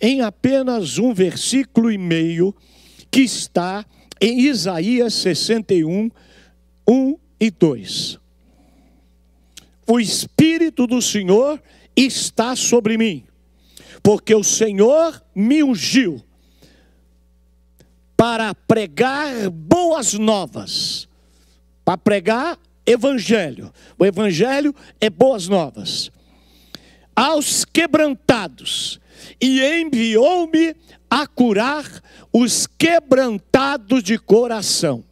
em apenas um versículo e meio que está em Isaías 61, 1 e 2. O Espírito do Senhor está sobre mim, porque o Senhor me ungiu para pregar boas novas, para pregar evangelho. O evangelho é boas novas. Aos quebrantados, e enviou-me a curar os quebrantados de coração.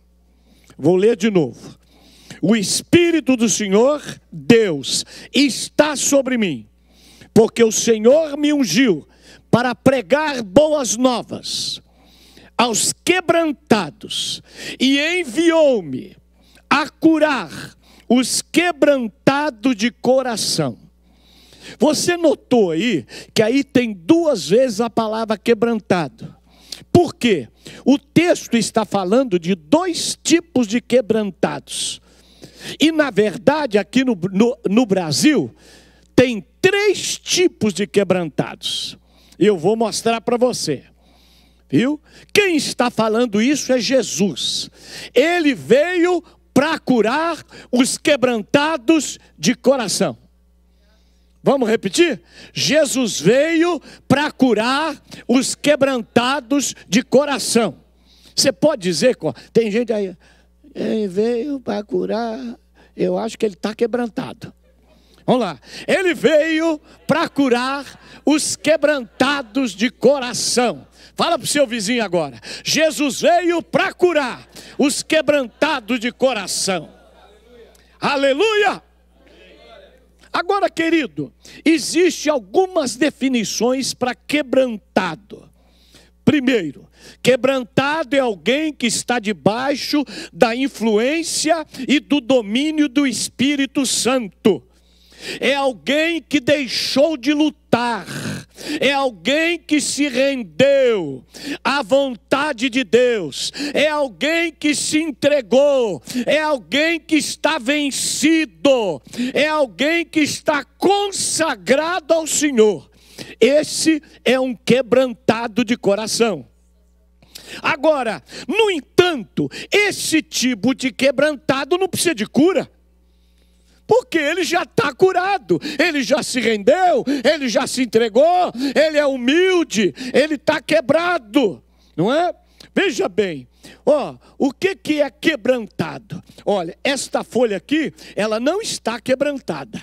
Vou ler de novo. O Espírito do Senhor, Deus, está sobre mim, porque o Senhor me ungiu para pregar boas novas aos quebrantados e enviou-me a curar os quebrantados de coração você notou aí que aí tem duas vezes a palavra quebrantado. Por quê? O texto está falando de dois tipos de quebrantados. E, na verdade, aqui no, no, no Brasil, tem três tipos de quebrantados. Eu vou mostrar para você. Viu? Quem está falando isso é Jesus. Ele veio para curar os quebrantados de coração. Vamos repetir? Jesus veio para curar os quebrantados de coração. Você pode dizer, tem gente aí, ele veio para curar, eu acho que ele está quebrantado. Vamos lá. Ele veio para curar os quebrantados de coração. Fala para o seu vizinho agora. Jesus veio para curar os quebrantados de coração. Aleluia. Aleluia. Agora, querido, existe algumas definições para quebrantado. Primeiro, Quebrantado é alguém que está debaixo da influência e do domínio do Espírito Santo. É alguém que deixou de lutar é alguém que se rendeu à vontade de Deus, é alguém que se entregou, é alguém que está vencido, é alguém que está consagrado ao Senhor. Esse é um quebrantado de coração. Agora, no entanto, esse tipo de quebrantado não precisa de cura porque ele já está curado, ele já se rendeu, ele já se entregou, ele é humilde, ele está quebrado, não é? Veja bem, ó, o que, que é quebrantado? Olha, esta folha aqui, ela não está quebrantada,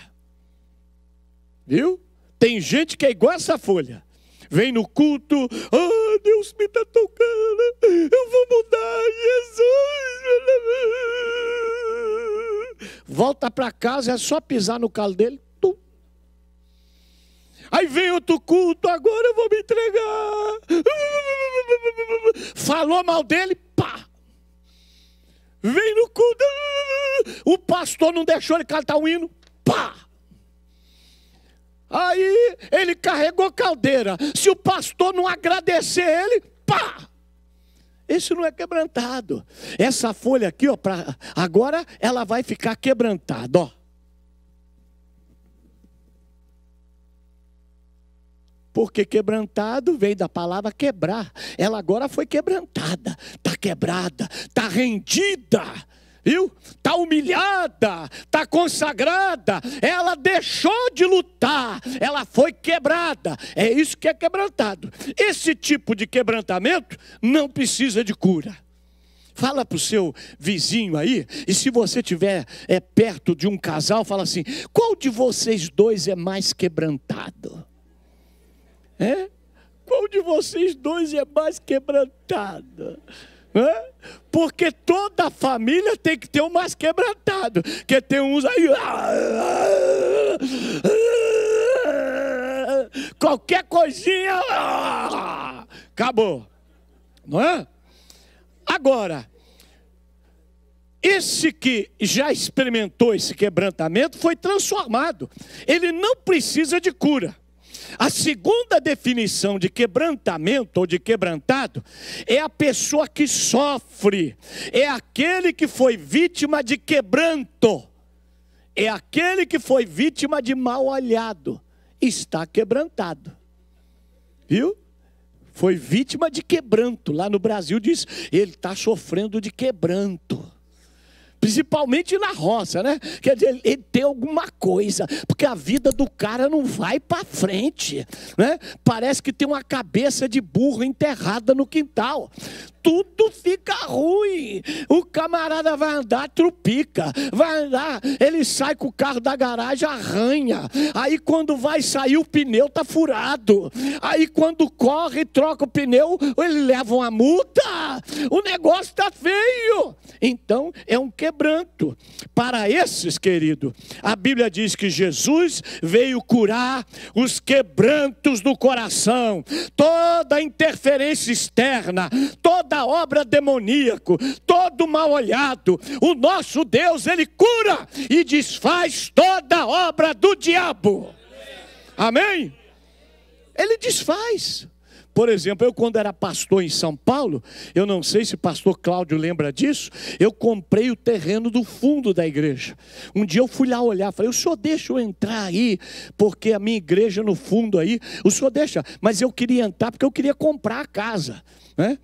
viu? Tem gente que é igual essa folha. Vem no culto, ah, oh, Deus me está tocando, eu vou mudar, Jesus. Volta para casa, é só pisar no calo dele. Tum. Aí vem outro culto, agora eu vou me entregar. Falou mal dele, pá. Vem no culto. O pastor não deixou ele cantar o hino, pá. Aí ele carregou caldeira. Se o pastor não agradecer ele, pá. Esse não é quebrantado. Essa folha aqui, ó, pra, agora ela vai ficar quebrantada, ó. Porque quebrantado veio da palavra quebrar. Ela agora foi quebrantada, está quebrada, está rendida viu? Está humilhada, está consagrada, ela deixou de lutar, ela foi quebrada. É isso que é quebrantado. Esse tipo de quebrantamento não precisa de cura. Fala para o seu vizinho aí, e se você estiver é, perto de um casal, fala assim: qual de vocês dois é mais quebrantado? É? Qual de vocês dois é mais quebrantado? Porque toda família tem que ter um mais quebrantado. Que tem uns aí. Ah, ah, ah, qualquer coisinha. Acabou. Não é? Agora, esse que já experimentou esse quebrantamento foi transformado. Ele não precisa de cura. A segunda definição de quebrantamento ou de quebrantado é a pessoa que sofre, é aquele que foi vítima de quebranto, é aquele que foi vítima de mal olhado, está quebrantado. Viu? Foi vítima de quebranto. Lá no Brasil diz, ele está sofrendo de quebranto principalmente na roça, né? Quer dizer, ele tem alguma coisa, porque a vida do cara não vai para frente, né? Parece que tem uma cabeça de burro enterrada no quintal tudo fica ruim. O camarada vai andar, trupica, vai andar, ele sai com o carro da garagem, arranha. Aí quando vai sair, o pneu tá furado. Aí quando corre, troca o pneu, ele leva uma multa. O negócio tá feio. Então é um quebranto. Para esses, querido, a Bíblia diz que Jesus veio curar os quebrantos do coração, toda interferência externa, toda toda obra demoníaco, todo mal olhado. O nosso Deus, ele cura e desfaz toda obra do diabo. Amém? Ele desfaz. Por exemplo, eu quando era pastor em São Paulo, eu não sei se pastor Cláudio lembra disso, eu comprei o terreno do fundo da igreja. Um dia eu fui lá olhar, falei, o senhor deixa eu entrar aí, porque a minha igreja é no fundo aí, o senhor deixa, mas eu queria entrar porque eu queria comprar a casa, né?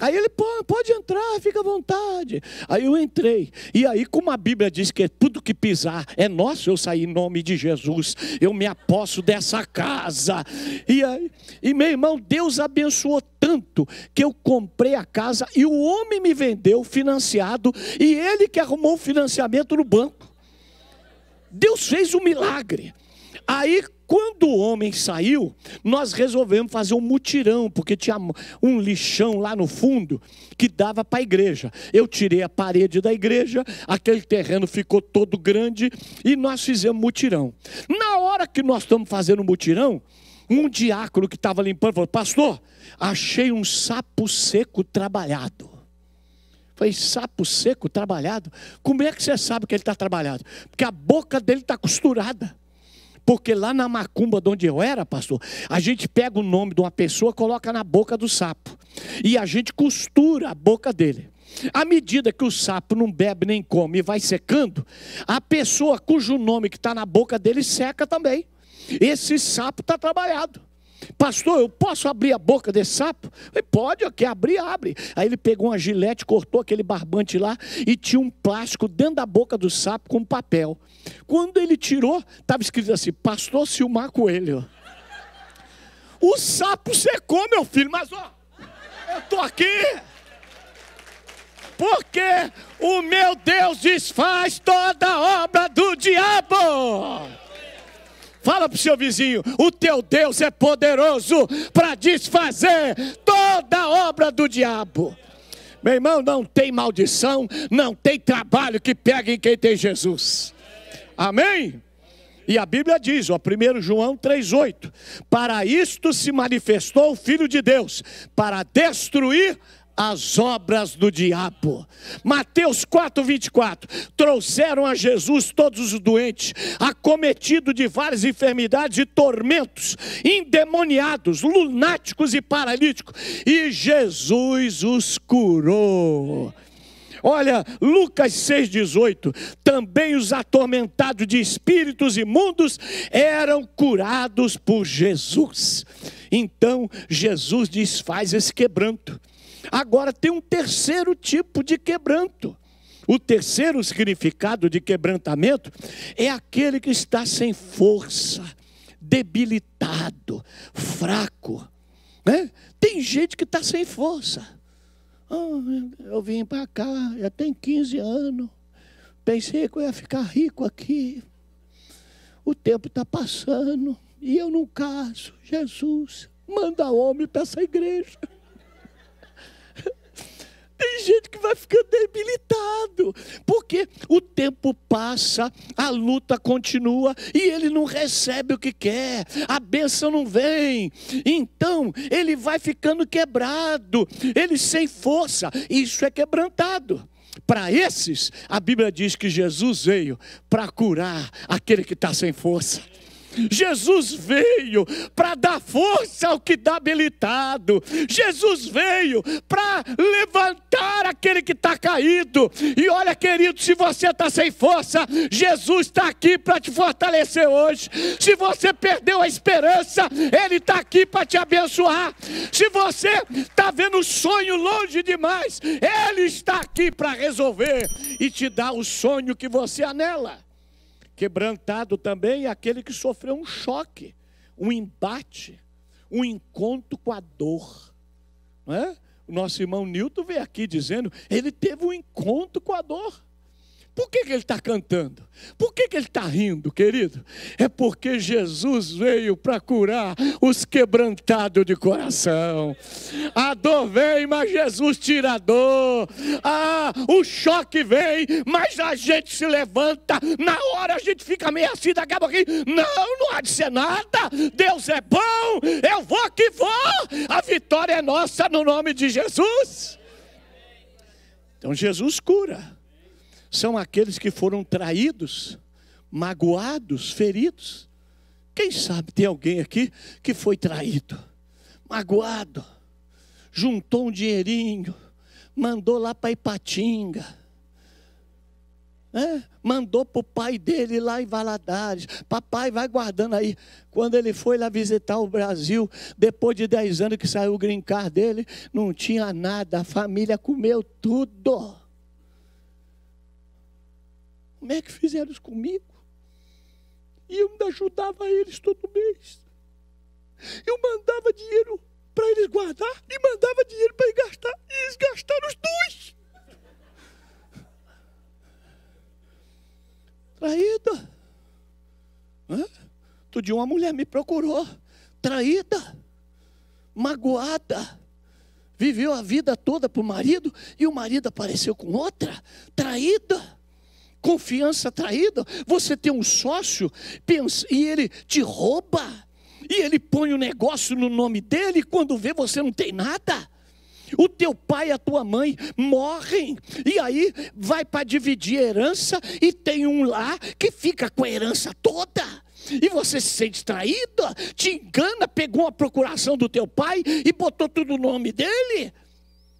Aí ele, pode entrar, fica à vontade. Aí eu entrei. E aí, como a Bíblia diz que tudo que pisar é nosso, eu saí em nome de Jesus. Eu me aposto dessa casa. E, aí, e meu irmão, Deus abençoou tanto que eu comprei a casa e o homem me vendeu financiado e ele que arrumou o financiamento no banco. Deus fez um milagre. Aí quando o homem saiu, nós resolvemos fazer um mutirão, porque tinha um lixão lá no fundo que dava para a igreja. Eu tirei a parede da igreja, aquele terreno ficou todo grande e nós fizemos mutirão. Na hora que nós estamos fazendo o mutirão, um diácono que estava limpando falou: Pastor, achei um sapo seco trabalhado. Falei, sapo seco trabalhado? Como é que você sabe que ele está trabalhado? Porque a boca dele está costurada. Porque lá na macumba de onde eu era, pastor, a gente pega o nome de uma pessoa, coloca na boca do sapo. E a gente costura a boca dele. À medida que o sapo não bebe nem come e vai secando, a pessoa cujo nome que está na boca dele seca também. Esse sapo está trabalhado. Pastor, eu posso abrir a boca desse sapo? Falei, pode, ok, abrir, abre. Aí ele pegou uma gilete, cortou aquele barbante lá e tinha um plástico dentro da boca do sapo com papel. Quando ele tirou, estava escrito assim: Pastor Silmar Coelho. O sapo secou, meu filho, mas ó, eu estou aqui. Porque o meu Deus desfaz toda obra do diabo. Fala para o seu vizinho: o teu Deus é poderoso para desfazer toda obra do diabo. Meu irmão, não tem maldição, não tem trabalho que pegue em quem tem Jesus. Amém? E a Bíblia diz, ó, 1 João 3,8: Para isto se manifestou o Filho de Deus, para destruir as obras do diabo. Mateus 4, 24. Trouxeram a Jesus todos os doentes, acometidos de várias enfermidades e tormentos, endemoniados, lunáticos e paralíticos, e Jesus os curou. Olha, Lucas 6,18: também os atormentados de espíritos imundos eram curados por Jesus. Então, Jesus desfaz esse quebranto. Agora, tem um terceiro tipo de quebranto. O terceiro significado de quebrantamento é aquele que está sem força, debilitado, fraco. Né? Tem gente que está sem força. Oh, eu vim para cá, já tem 15 anos. Pensei que eu ia ficar rico aqui. O tempo está passando e eu não caso. Jesus, manda homem para essa igreja. Tem gente que vai ficando debilitado, porque o tempo passa, a luta continua e ele não recebe o que quer, a bênção não vem. Então ele vai ficando quebrado, ele sem força, isso é quebrantado. Para esses, a Bíblia diz que Jesus veio para curar aquele que está sem força. Jesus veio para dar força ao que está habilitado. Jesus veio para levantar aquele que está caído. E olha, querido, se você está sem força, Jesus está aqui para te fortalecer hoje. Se você perdeu a esperança, Ele está aqui para te abençoar. Se você está vendo o sonho longe demais, Ele está aqui para resolver e te dar o sonho que você anela. Quebrantado também é aquele que sofreu um choque, um embate, um encontro com a dor. Não é? O nosso irmão Nilton veio aqui dizendo, ele teve um encontro com a dor. Por que, que ele está cantando? Por que, que ele está rindo, querido? É porque Jesus veio para curar os quebrantados de coração. A dor vem, mas Jesus tira a dor. Ah, o choque vem, mas a gente se levanta. Na hora a gente fica meio assim, daqui a pouquinho. Não, não há de ser nada. Deus é bom, eu vou que vou. A vitória é nossa no nome de Jesus. Então Jesus cura são aqueles que foram traídos, magoados, feridos. Quem sabe tem alguém aqui que foi traído, magoado, juntou um dinheirinho, mandou lá para Ipatinga, né? mandou para o pai dele lá em Valadares. Papai vai guardando aí. Quando ele foi lá visitar o Brasil, depois de 10 anos que saiu o grincar dele, não tinha nada, a família comeu tudo. Como é que fizeram isso comigo? E eu ainda ajudava eles todo mês. Eu mandava dinheiro para eles guardar e mandava dinheiro para eles gastar. E eles gastaram os dois. Traída. Hã? dia uma mulher me procurou. Traída. Magoada. Viveu a vida toda para o marido e o marido apareceu com outra. Traída Confiança traída. Você tem um sócio pensa, e ele te rouba. E ele põe o negócio no nome dele, quando vê você não tem nada. O teu pai e a tua mãe morrem, e aí vai para dividir a herança, e tem um lá que fica com a herança toda. E você se sente traído, te engana, pegou a procuração do teu pai e botou tudo no nome dele.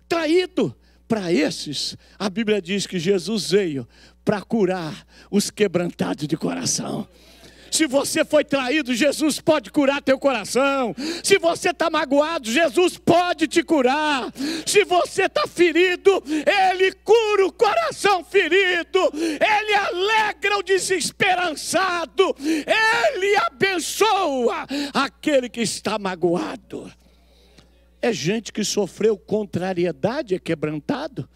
Traído. Para esses, a Bíblia diz que Jesus veio para curar os quebrantados de coração. Se você foi traído, Jesus pode curar teu coração. Se você está magoado, Jesus pode te curar. Se você está ferido, Ele cura o coração ferido. Ele alegra o desesperançado. Ele abençoa aquele que está magoado. É gente que sofreu contrariedade, é quebrantado,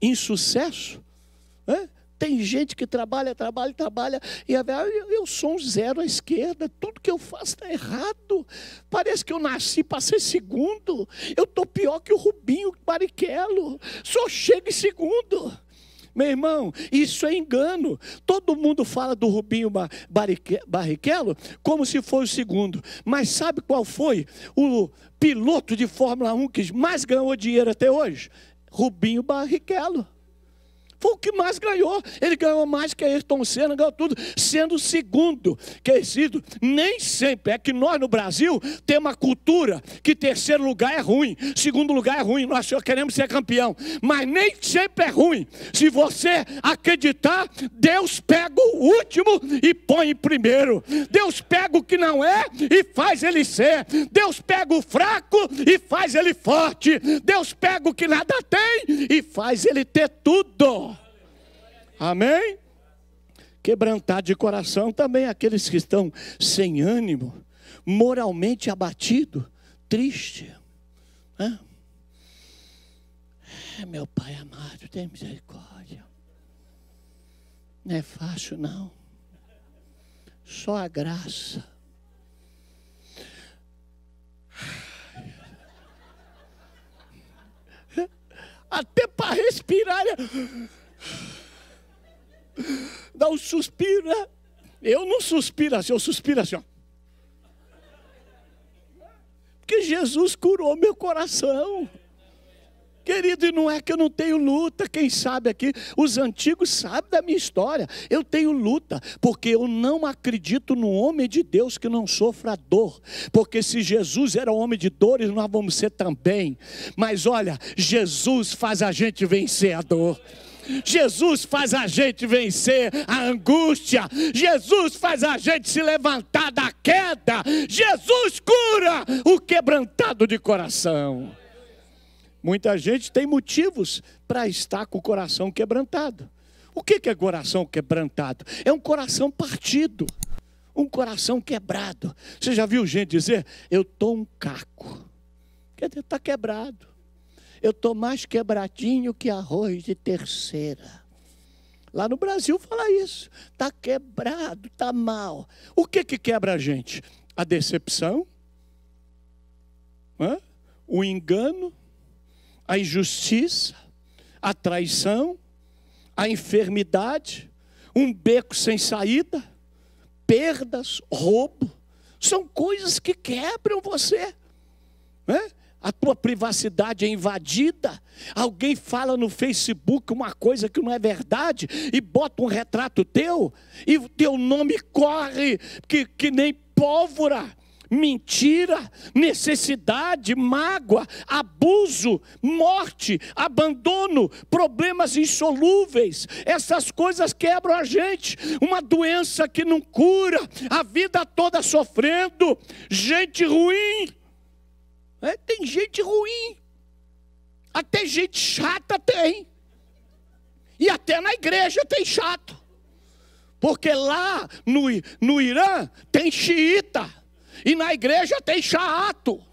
insucesso. É? Tem gente que trabalha, trabalha, trabalha, e a verdade, eu sou um zero à esquerda, tudo que eu faço está errado. Parece que eu nasci para ser segundo. Eu estou pior que o Rubinho Barrichello. Só chega em segundo. Meu irmão, isso é engano. Todo mundo fala do Rubinho Barrichello como se fosse o segundo. Mas sabe qual foi o piloto de Fórmula 1 que mais ganhou dinheiro até hoje? Rubinho Barrichello foi o que mais ganhou. Ele ganhou mais que Ayrton Senna, ganhou tudo, sendo o segundo. Querido, nem sempre é que nós no Brasil temos uma cultura que terceiro lugar é ruim, segundo lugar é ruim, nós só queremos ser campeão. Mas nem sempre é ruim. Se você acreditar, Deus pega o último e põe em primeiro. Deus pega o que não é e faz ele ser. Deus pega o fraco e faz ele forte. Deus pega o que nada tem e faz ele ter tudo. Amém? Quebrantar de coração também aqueles que estão sem ânimo, moralmente abatido, triste. Né? É, meu Pai amado, tem misericórdia. Não é fácil, não. Só a graça. Até para respirar. Né? Dá um suspiro, né? Eu não suspiro assim, eu suspiro assim, ó. Porque Jesus curou meu coração. Querido, e não é que eu não tenho luta, quem sabe aqui, os antigos sabem da minha história. Eu tenho luta, porque eu não acredito no homem de Deus que não sofra dor. Porque se Jesus era homem de dores, nós vamos ser também. Mas olha, Jesus faz a gente vencer a dor. Jesus faz a gente vencer a angústia, Jesus faz a gente se levantar da queda, Jesus cura o quebrantado de coração. Muita gente tem motivos para estar com o coração quebrantado. O que é coração quebrantado? É um coração partido, um coração quebrado. Você já viu gente dizer: Eu estou um caco? Quer dizer, está quebrado. Eu estou mais quebradinho que arroz de terceira. Lá no Brasil fala isso. Está quebrado, está mal. O que, que quebra a gente? A decepção, Hã? o engano, a injustiça, a traição, a enfermidade, um beco sem saída, perdas, roubo. São coisas que quebram você. Né? a tua privacidade é invadida. Alguém fala no Facebook uma coisa que não é verdade e bota um retrato teu e o teu nome corre que, que nem pólvora. Mentira, necessidade, mágoa, abuso, morte, abandono, problemas insolúveis, essas coisas quebram a gente. Uma doença que não cura, a vida toda sofrendo, gente ruim é, tem gente ruim. Até gente chata tem. E até na igreja tem chato. Porque lá no, no Irã tem xiita. E na igreja tem chato.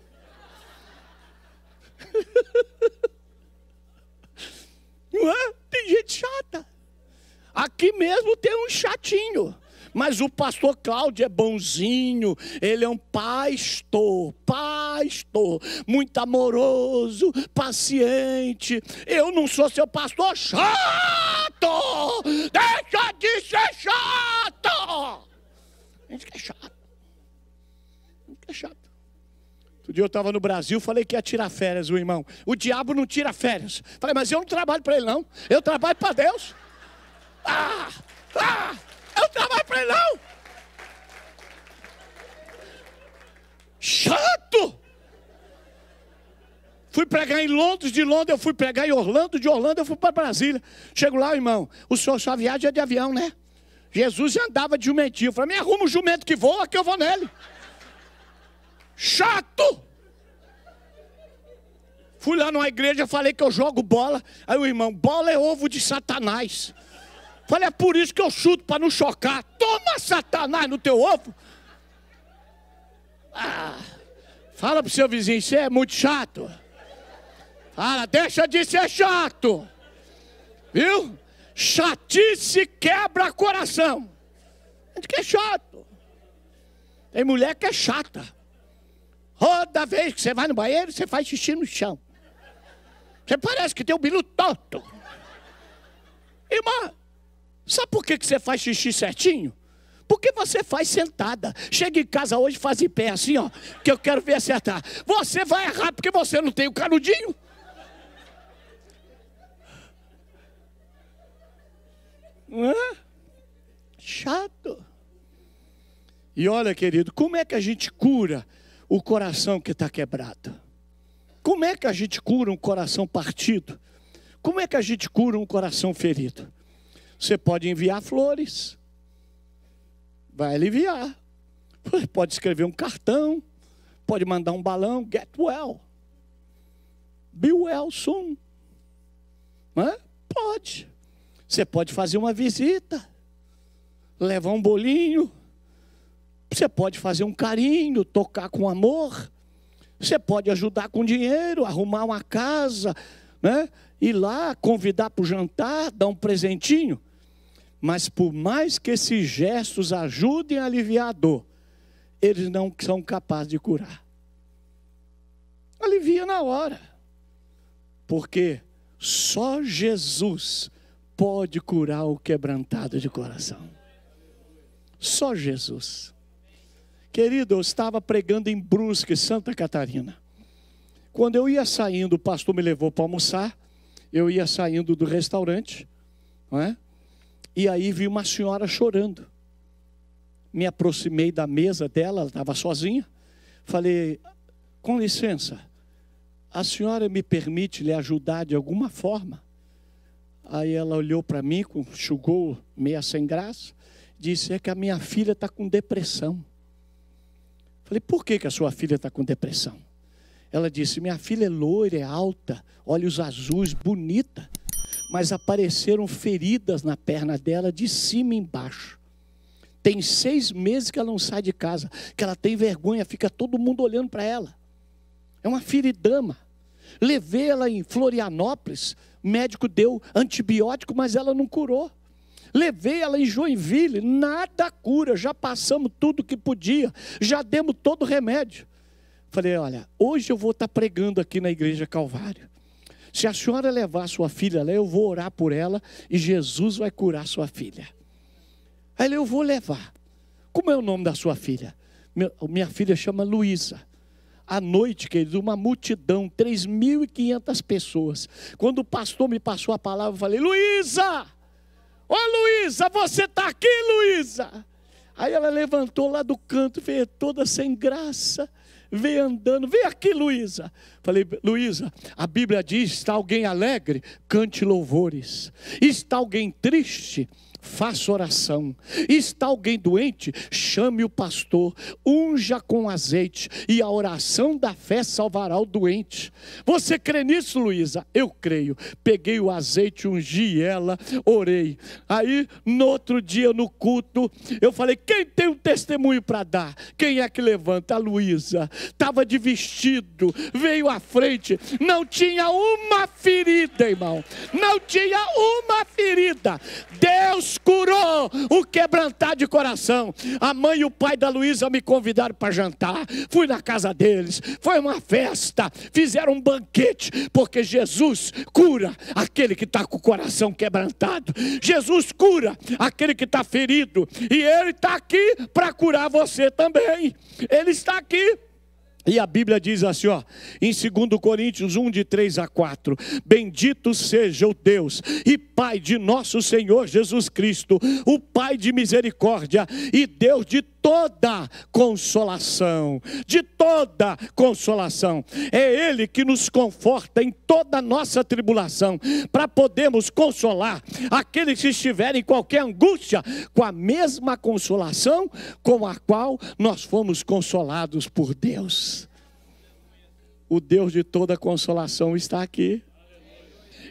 Não é? Tem gente chata. Aqui mesmo tem um chatinho. Mas o pastor Cláudio é bonzinho, ele é um pastor, pastor, muito amoroso, paciente. Eu não sou seu pastor chato! Deixa de ser chato! A gente que é chato. A gente que é chato. Outro dia eu estava no Brasil, falei que ia tirar férias, o irmão. O diabo não tira férias. Falei, mas eu não trabalho para ele, não. Eu trabalho para Deus. Ah! Ah! Eu trabalho para ele, não. Chato! Fui pregar em Londres, de Londres eu fui pregar em Orlando, de Orlando eu fui para Brasília. Chego lá, irmão, o senhor só viaja é de avião, né? Jesus já andava de jumentinho. Eu falei, me arruma um jumento que voa que eu vou nele. Chato! Fui lá numa igreja, falei que eu jogo bola. Aí o irmão, bola é ovo de Satanás. Falei, é por isso que eu chuto para não chocar. Toma Satanás no teu ovo. Ah, fala pro seu vizinho, você é muito chato. Fala, deixa de ser chato. Viu? Chatice quebra coração. A gente que é chato. Tem mulher que é chata. Toda vez que você vai no banheiro, você faz xixi no chão. Você parece que tem um bilu torto. Irmã, Sabe por que, que você faz xixi certinho? Porque você faz sentada. Chega em casa hoje e faz em pé assim, ó. Que eu quero ver acertar. Você vai errar porque você não tem o canudinho. Hã? Chato. E olha, querido, como é que a gente cura o coração que está quebrado? Como é que a gente cura um coração partido? Como é que a gente cura um coração ferido? Você pode enviar flores, vai aliviar. Você pode escrever um cartão, pode mandar um balão, get well. Be well soon. É? Pode. Você pode fazer uma visita, levar um bolinho. Você pode fazer um carinho, tocar com amor. Você pode ajudar com dinheiro, arrumar uma casa, né? ir lá, convidar para o jantar, dar um presentinho. Mas por mais que esses gestos ajudem a aliviar a dor, eles não são capazes de curar. Alivia na hora. Porque só Jesus pode curar o quebrantado de coração. Só Jesus. Querido, eu estava pregando em Brusque, Santa Catarina. Quando eu ia saindo, o pastor me levou para almoçar. Eu ia saindo do restaurante, não é? E aí vi uma senhora chorando. Me aproximei da mesa dela, ela estava sozinha. Falei: com licença, a senhora me permite lhe ajudar de alguma forma? Aí ela olhou para mim, enxugou meia sem graça, disse: É que a minha filha está com depressão. Falei: Por que, que a sua filha está com depressão? Ela disse: Minha filha é loira, é alta, olhos azuis, bonita mas apareceram feridas na perna dela, de cima embaixo. Tem seis meses que ela não sai de casa, que ela tem vergonha, fica todo mundo olhando para ela. É uma feridama. Levei ela em Florianópolis, médico deu antibiótico, mas ela não curou. Levei ela em Joinville, nada cura, já passamos tudo que podia, já demos todo o remédio. Falei, olha, hoje eu vou estar tá pregando aqui na Igreja Calvário. Se a senhora levar sua filha lá, eu vou orar por ela e Jesus vai curar sua filha. Aí eu vou levar. Como é o nome da sua filha? Minha filha chama Luísa. À noite, querido, uma multidão, 3.500 pessoas. Quando o pastor me passou a palavra, eu falei: Luísa! Ó oh, Luísa, você está aqui, Luísa! Aí ela levantou lá do canto, veio toda sem graça vem andando, vem aqui, Luísa. Falei, Luísa, a Bíblia diz: está alguém alegre, cante louvores. Está alguém triste, faça oração. Está alguém doente? Chame o pastor, unja com azeite, e a oração da fé salvará o doente. Você crê nisso, Luísa? Eu creio. Peguei o azeite, ungi ela, orei. Aí, no outro dia, no culto, eu falei: quem tem um testemunho para dar? Quem é que levanta? A Luísa. Estava de vestido, veio à frente, não tinha uma ferida, irmão. Não tinha uma ferida. Deus Deus curou o quebrantar de coração. A mãe e o pai da Luísa me convidaram para jantar. Fui na casa deles. Foi uma festa. Fizeram um banquete. Porque Jesus cura aquele que está com o coração quebrantado. Jesus cura aquele que está ferido. E Ele está aqui para curar você também. Ele está aqui e a Bíblia diz assim, ó, em 2 Coríntios 1, de 3 a 4: Bendito seja o Deus e Pai de nosso Senhor Jesus Cristo, o Pai de misericórdia e Deus de toda consolação, de toda consolação. É Ele que nos conforta em toda nossa tribulação, para podermos consolar aqueles que estiverem em qualquer angústia, com a mesma consolação com a qual nós fomos consolados por Deus. O Deus de toda consolação está aqui.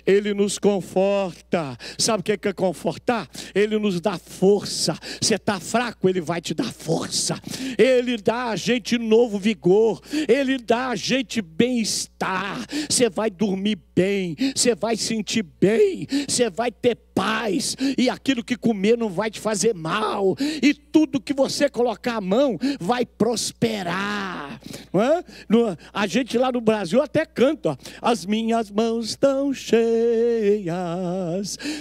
Ele nos conforta. Sabe o que é, que é confortar? Ele nos dá força. Você está fraco, Ele vai te dar força. Ele dá a gente novo vigor. Ele dá a gente bem-estar. Você vai dormir bem. Você vai sentir bem. Você vai ter paz, e aquilo que comer não vai te fazer mal, e tudo que você colocar a mão vai prosperar. É? a gente lá no Brasil até canta: ó, as minhas mãos estão cheias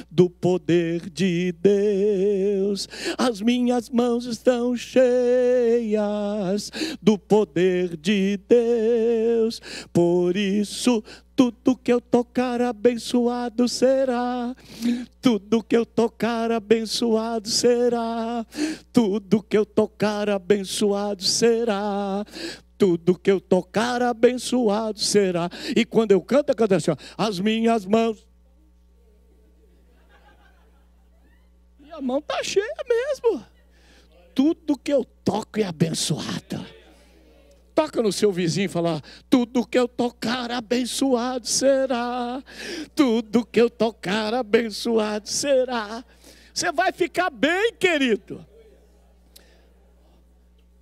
do poder de Deus, as minhas mãos estão cheias do poder de Deus, por isso tudo que eu tocar abençoado será, tudo que eu tocar abençoado será, tudo que eu tocar abençoado será, tudo que eu tocar abençoado será. E quando eu canto, eu canto assim, ó, as minhas mãos. E a mão tá cheia mesmo. Tudo que eu toco é abençoado. Toca no seu vizinho e fala: Tudo que eu tocar abençoado será. Tudo que eu tocar abençoado será. Você vai ficar bem, querido.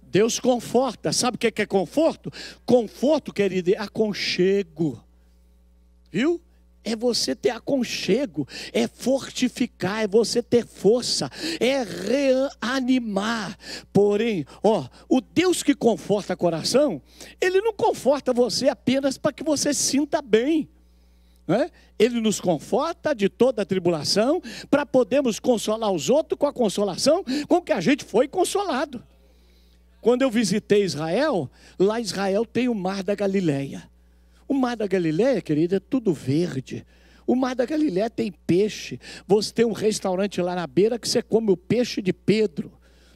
Deus conforta. Sabe o que é conforto? Conforto, querido, é aconchego. Viu? é você ter aconchego, é fortificar, é você ter força, é reanimar. Porém, ó, o Deus que conforta o coração, ele não conforta você apenas para que você sinta bem. É? Ele nos conforta de toda a tribulação, para podermos consolar os outros com a consolação com que a gente foi consolado. Quando eu visitei Israel, lá Israel tem o Mar da Galileia. O Mar da Galileia, querida, é tudo verde. O Mar da Galileia tem peixe. Você tem um restaurante lá na beira que você come o peixe de Pedro.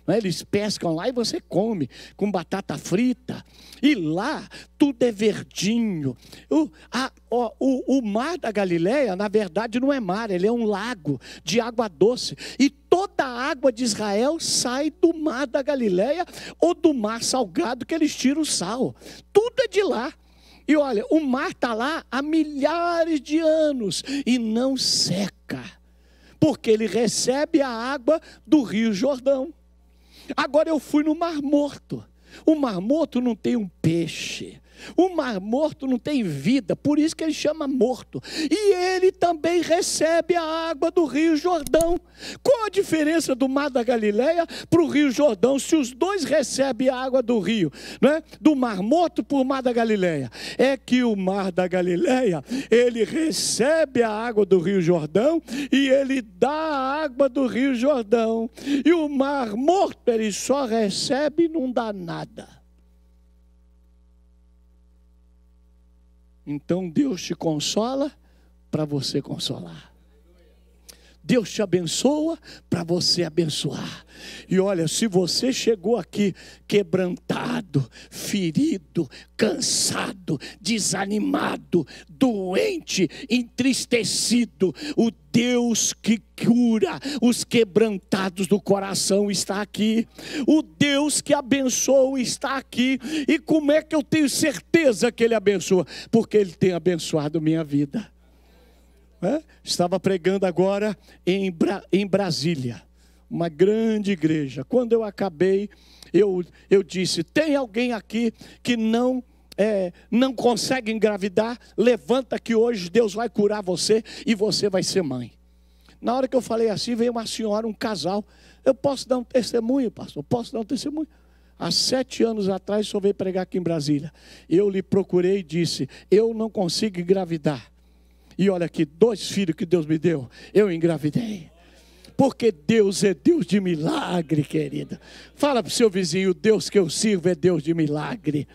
É? Eles pescam lá e você come com batata frita. E lá tudo é verdinho. O, a, o, o, o mar da Galileia, na verdade, não é mar, ele é um lago de água doce. E toda a água de Israel sai do mar da Galileia ou do mar salgado que eles tiram o sal. Tudo é de lá. E olha, o mar está lá há milhares de anos e não seca, porque ele recebe a água do Rio Jordão. Agora eu fui no Mar Morto. O Mar Morto não tem um peixe, o mar morto não tem vida, por isso que ele chama morto. E ele também recebe a água do Rio Jordão. Qual a diferença do mar da Galileia para o Rio Jordão? Se os dois recebem a água do rio, é? do mar morto para o mar da Galileia, é que o mar da Galileia ele recebe a água do Rio Jordão e ele dá a água do Rio Jordão. E o mar morto ele só recebe e não dá nada. Então Deus te consola para você consolar. Deus te abençoa para você abençoar. E olha, se você chegou aqui quebrantado, ferido, cansado, desanimado, doente, entristecido, o Deus que cura os quebrantados do coração está aqui. O Deus que abençoa está aqui. E como é que eu tenho certeza que Ele abençoa? Porque Ele tem abençoado minha vida. Né? Estava pregando agora em, Bra em Brasília, uma grande igreja. Quando eu acabei, eu, eu disse: tem alguém aqui que não. É, não consegue engravidar, levanta que hoje Deus vai curar você e você vai ser mãe. Na hora que eu falei assim, veio uma senhora, um casal. Eu posso dar um testemunho, pastor? Posso dar um testemunho? Há sete anos atrás, só veio pregar aqui em Brasília. Eu lhe procurei e disse: Eu não consigo engravidar. E olha aqui, dois filhos que Deus me deu, eu engravidei. Porque Deus é Deus de milagre, querida. Fala para o seu vizinho: o Deus que eu sirvo é Deus de milagre.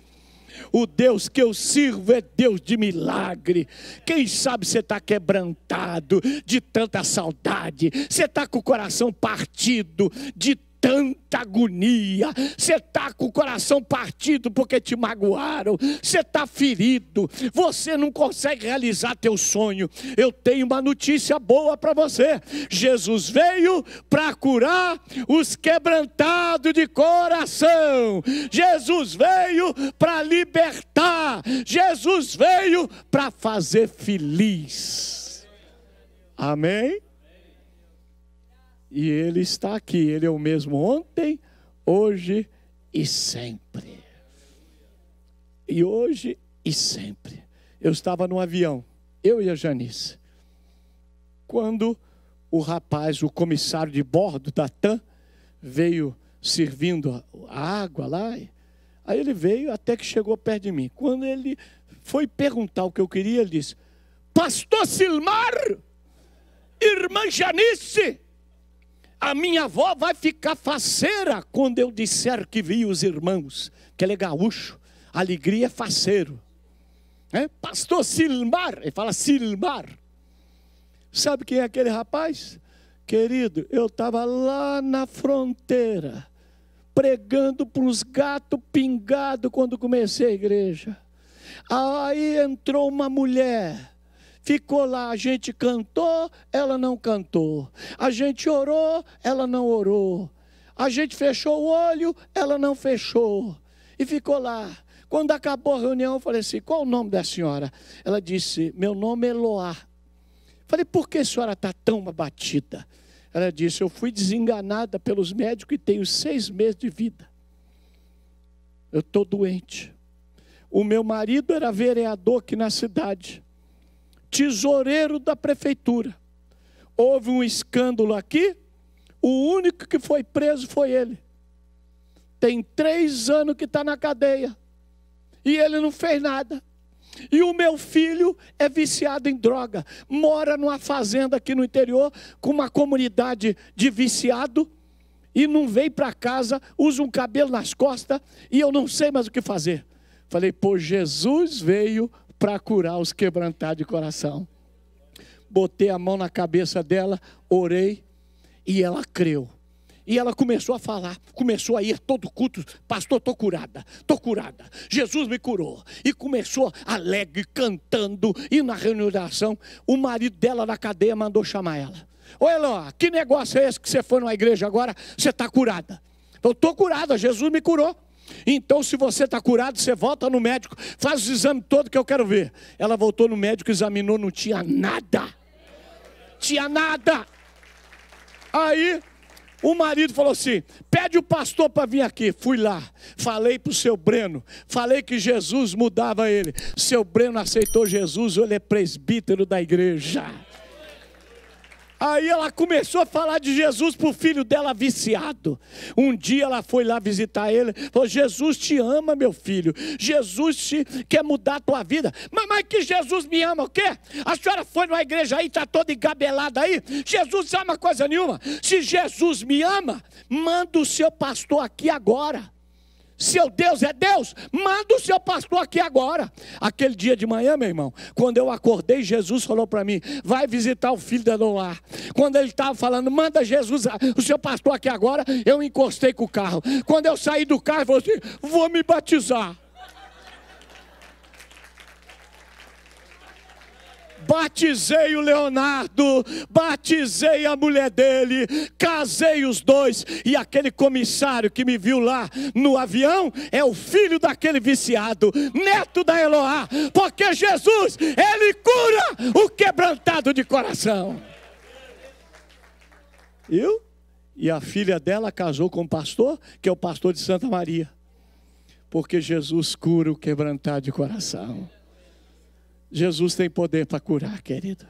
O Deus que eu sirvo é Deus de milagre. Quem sabe você está quebrantado de tanta saudade, você está com o coração partido de tanta agonia, você está com o coração partido porque te magoaram, você está ferido, você não consegue realizar teu sonho. Eu tenho uma notícia boa para você: Jesus veio para curar os quebrantados de coração, Jesus veio para libertar, Jesus veio para fazer feliz. Amém? e Ele está aqui. Ele é o mesmo ontem, hoje e sempre. E hoje e sempre. Eu estava no avião, eu e a Janice, quando o rapaz, o comissário de bordo da TAM, veio servindo a água lá. Aí ele veio até que chegou perto de mim. Quando ele foi perguntar o que eu queria, ele disse: Pastor Silmar, irmã Janice, a minha avó vai ficar faceira quando eu disser que vi os irmãos, que ele é gaúcho, alegria é faceiro. É? Pastor Silmar, ele fala Silmar. Sabe quem é aquele rapaz? Querido, eu estava lá na fronteira, pregando para uns gatos pingados quando comecei a igreja. Aí entrou uma mulher Ficou lá, a gente cantou, ela não cantou. A gente orou, ela não orou. A gente fechou o olho, ela não fechou. E ficou lá. Quando acabou a reunião, eu falei assim: qual o nome da senhora? Ela disse: meu nome é Eloá. Falei: por que a senhora está tão abatida? Ela disse: eu fui desenganada pelos médicos e tenho seis meses de vida. Eu estou doente. O meu marido era vereador aqui na cidade tesoureiro da prefeitura. Houve um escândalo aqui, o único que foi preso foi ele. Tem três anos que está na cadeia e ele não fez nada. E o meu filho é viciado em droga, mora numa fazenda aqui no interior, com uma comunidade de viciado, e não vem para casa, usa um cabelo nas costas, e eu não sei mais o que fazer. Falei, pô, Jesus veio para curar os quebrantados de coração. Botei a mão na cabeça dela, orei e ela creu. E ela começou a falar, começou a ir todo culto, pastor, estou curada, estou curada, Jesus me curou. E começou alegre, cantando, e na reunião de oração, o marido dela na cadeia mandou chamar ela. Ô Eló, que negócio é esse que você foi numa igreja agora, você está curada? Eu estou curada, Jesus me curou. Então, se você está curado, você volta no médico, faz o exame todo que eu quero ver. Ela voltou no médico, examinou, não tinha nada. Tinha nada. Aí o marido falou assim: pede o pastor para vir aqui. Fui lá, falei para o seu Breno, falei que Jesus mudava ele. Seu Breno aceitou Jesus, ele é presbítero da igreja. Aí ela começou a falar de Jesus para o filho dela viciado. Um dia ela foi lá visitar ele, falou: Jesus te ama, meu filho. Jesus te, quer mudar a tua vida. Mamãe, que Jesus me ama, o quê? A senhora foi numa igreja aí, está toda engabelada aí. Jesus ama coisa nenhuma. Se Jesus me ama, manda o seu pastor aqui agora seu Deus é Deus, manda o seu pastor aqui agora. Aquele dia de manhã, meu irmão, quando eu acordei, Jesus falou para mim: vai visitar o filho da Noar. Quando ele estava falando, manda Jesus, ah, o seu pastor aqui agora, eu encostei com o carro. Quando eu saí do carro, eu falei assim: vou me batizar. Batizei o Leonardo, batizei a mulher dele, casei os dois, e aquele comissário que me viu lá no avião é o filho daquele viciado, neto da Eloá, porque Jesus, ele cura o quebrantado de coração. Eu e a filha dela casou com o pastor, que é o pastor de Santa Maria, porque Jesus cura o quebrantado de coração. Jesus tem poder para curar, querido.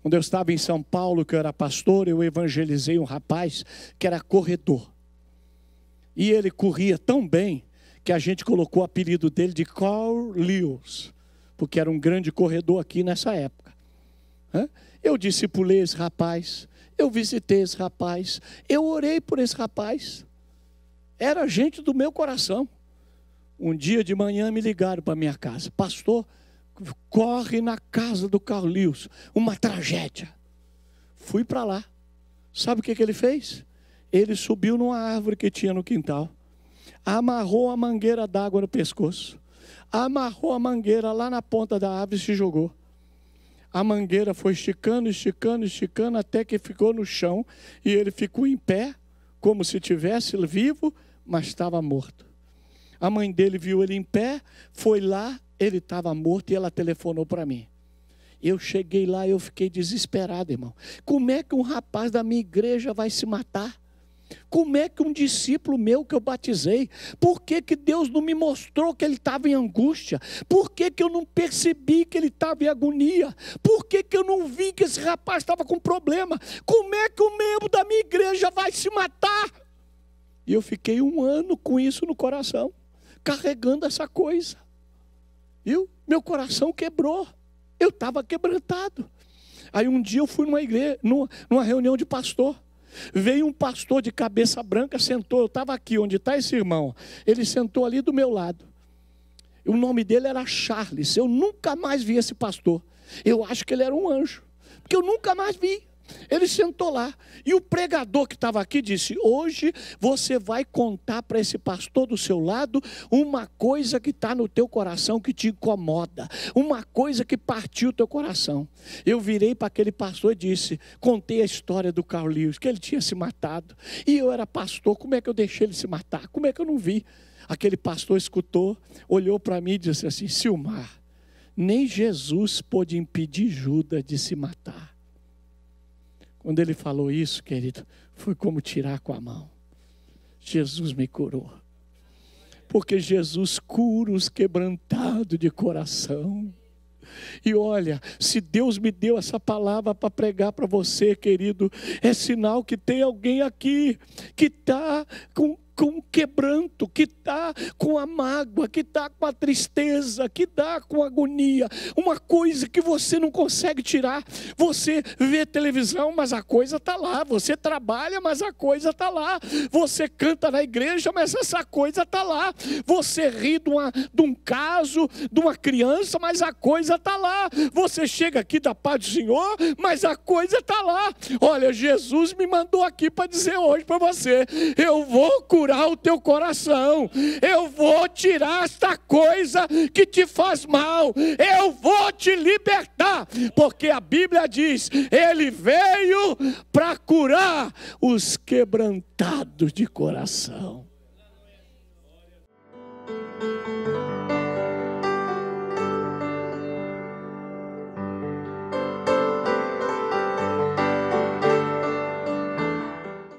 Quando eu estava em São Paulo, que eu era pastor, eu evangelizei um rapaz que era corredor. E ele corria tão bem que a gente colocou o apelido dele de Carl Lewis, porque era um grande corredor aqui nessa época. Eu discipulei esse rapaz, eu visitei esse rapaz, eu orei por esse rapaz. Era gente do meu coração. Um dia de manhã me ligaram para minha casa, pastor corre na casa do Carlinhos, uma tragédia. Fui para lá. Sabe o que, que ele fez? Ele subiu numa árvore que tinha no quintal, amarrou a mangueira d'água no pescoço, amarrou a mangueira lá na ponta da árvore e se jogou. A mangueira foi esticando, esticando, esticando, até que ficou no chão e ele ficou em pé, como se tivesse vivo, mas estava morto. A mãe dele viu ele em pé, foi lá, ele estava morto e ela telefonou para mim. Eu cheguei lá, eu fiquei desesperado, irmão. Como é que um rapaz da minha igreja vai se matar? Como é que um discípulo meu que eu batizei, por que, que Deus não me mostrou que ele estava em angústia? Por que, que eu não percebi que ele estava em agonia? Por que, que eu não vi que esse rapaz estava com problema? Como é que o membro da minha igreja vai se matar? E eu fiquei um ano com isso no coração, carregando essa coisa. Viu? Meu coração quebrou. Eu estava quebrantado. Aí um dia eu fui numa igreja, numa, numa reunião de pastor. Veio um pastor de cabeça branca, sentou, eu estava aqui onde está esse irmão. Ele sentou ali do meu lado. O nome dele era Charles. Eu nunca mais vi esse pastor. Eu acho que ele era um anjo, porque eu nunca mais vi. Ele sentou lá. E o pregador que estava aqui disse: Hoje você vai contar para esse pastor do seu lado uma coisa que está no teu coração que te incomoda, uma coisa que partiu o teu coração. Eu virei para aquele pastor e disse: Contei a história do Carl Lewis, que ele tinha se matado. E eu era pastor, como é que eu deixei ele se matar? Como é que eu não vi? Aquele pastor escutou, olhou para mim e disse assim: Silmar, nem Jesus pôde impedir Judas de se matar quando ele falou isso, querido, foi como tirar com a mão. Jesus me curou. Porque Jesus cura os quebrantados de coração. E olha, se Deus me deu essa palavra para pregar para você, querido, é sinal que tem alguém aqui que está com com o quebranto, que está com a mágoa, que está com a tristeza, que está com a agonia. Uma coisa que você não consegue tirar. Você vê televisão, mas a coisa está lá. Você trabalha, mas a coisa está lá. Você canta na igreja, mas essa coisa está lá. Você ri de, uma, de um caso, de uma criança, mas a coisa está lá. Você chega aqui da paz do Senhor, mas a coisa está lá. Olha, Jesus me mandou aqui para dizer hoje para você: eu vou curar curar o teu coração. Eu vou tirar esta coisa que te faz mal. Eu vou te libertar, porque a Bíblia diz: Ele veio para curar os quebrantados de coração.